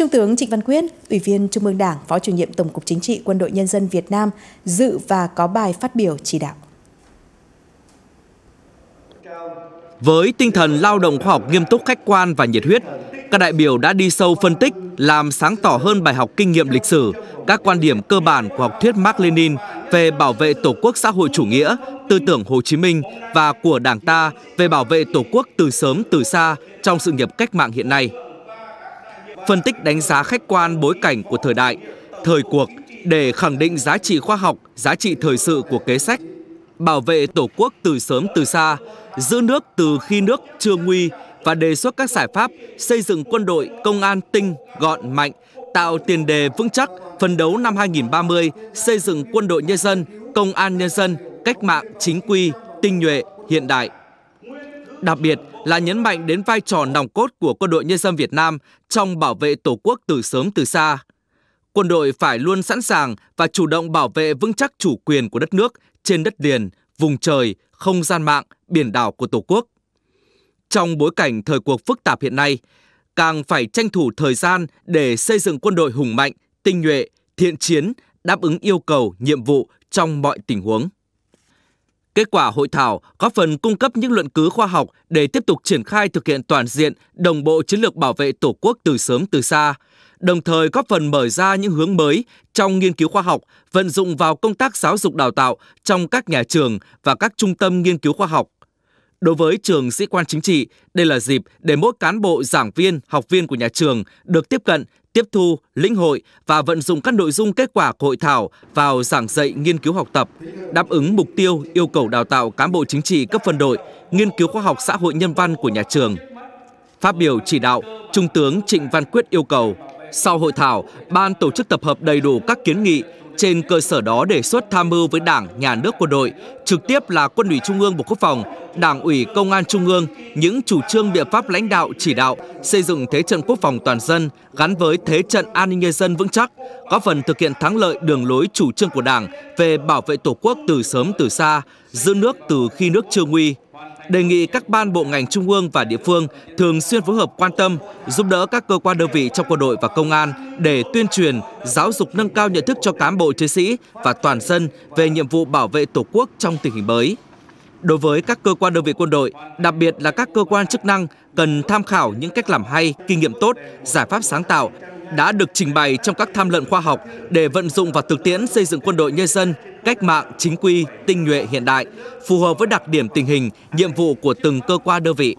Trung tướng Trịnh Văn Quyết, Ủy viên Trung ương Đảng, Phó chủ nhiệm Tổng cục Chính trị Quân đội Nhân dân Việt Nam dự và có bài phát biểu chỉ đạo. Với tinh thần lao động khoa học nghiêm túc khách quan và nhiệt huyết, các đại biểu đã đi sâu phân tích, làm sáng tỏ hơn bài học kinh nghiệm lịch sử, các quan điểm cơ bản của học thuyết Mark Lenin về bảo vệ Tổ quốc xã hội chủ nghĩa, tư tưởng Hồ Chí Minh và của Đảng ta về bảo vệ Tổ quốc từ sớm từ xa trong sự nghiệp cách mạng hiện nay phân tích đánh giá khách quan bối cảnh của thời đại, thời cuộc để khẳng định giá trị khoa học, giá trị thời sự của kế sách, bảo vệ Tổ quốc từ sớm từ xa, giữ nước từ khi nước chưa nguy và đề xuất các giải pháp xây dựng quân đội, công an tinh, gọn, mạnh, tạo tiền đề vững chắc, phân đấu năm 2030 xây dựng quân đội nhân dân, công an nhân dân, cách mạng chính quy, tinh nhuệ, hiện đại. Đặc biệt là nhấn mạnh đến vai trò nòng cốt của quân đội nhân dân Việt Nam trong bảo vệ Tổ quốc từ sớm từ xa. Quân đội phải luôn sẵn sàng và chủ động bảo vệ vững chắc chủ quyền của đất nước trên đất liền, vùng trời, không gian mạng, biển đảo của Tổ quốc. Trong bối cảnh thời cuộc phức tạp hiện nay, càng phải tranh thủ thời gian để xây dựng quân đội hùng mạnh, tinh nhuệ, thiện chiến, đáp ứng yêu cầu, nhiệm vụ trong mọi tình huống. Kết quả hội thảo góp phần cung cấp những luận cứ khoa học để tiếp tục triển khai thực hiện toàn diện, đồng bộ chiến lược bảo vệ Tổ quốc từ sớm từ xa, đồng thời góp phần mở ra những hướng mới trong nghiên cứu khoa học, vận dụng vào công tác giáo dục đào tạo trong các nhà trường và các trung tâm nghiên cứu khoa học. Đối với trường sĩ quan chính trị, đây là dịp để mỗi cán bộ, giảng viên, học viên của nhà trường được tiếp cận, tiếp thu, lĩnh hội và vận dụng các nội dung kết quả của hội thảo vào giảng dạy nghiên cứu học tập, đáp ứng mục tiêu yêu cầu đào tạo cán bộ chính trị cấp phân đội, nghiên cứu khoa học xã hội nhân văn của nhà trường. Phát biểu chỉ đạo, Trung tướng Trịnh Văn Quyết yêu cầu sau hội thảo, ban tổ chức tập hợp đầy đủ các kiến nghị, trên cơ sở đó đề xuất tham mưu với Đảng, Nhà nước quân đội, trực tiếp là Quân ủy Trung ương Bộ Quốc phòng, Đảng ủy Công an Trung ương những chủ trương biện pháp lãnh đạo chỉ đạo xây dựng thế trận quốc phòng toàn dân gắn với thế trận an ninh nhân dân vững chắc, góp phần thực hiện thắng lợi đường lối chủ trương của Đảng về bảo vệ Tổ quốc từ sớm từ xa, giữ nước từ khi nước chưa nguy, đề nghị các ban bộ ngành trung ương và địa phương thường xuyên phối hợp quan tâm, giúp đỡ các cơ quan đơn vị trong quân đội và công an để tuyên truyền, giáo dục nâng cao nhận thức cho cán bộ chiến sĩ và toàn dân về nhiệm vụ bảo vệ Tổ quốc trong tình hình mới. Đối với các cơ quan đơn vị quân đội, đặc biệt là các cơ quan chức năng cần tham khảo những cách làm hay, kinh nghiệm tốt, giải pháp sáng tạo đã được trình bày trong các tham luận khoa học để vận dụng vào thực tiễn xây dựng quân đội nhân dân cách mạng chính quy, tinh nhuệ hiện đại, phù hợp với đặc điểm tình hình, nhiệm vụ của từng cơ quan đơn vị.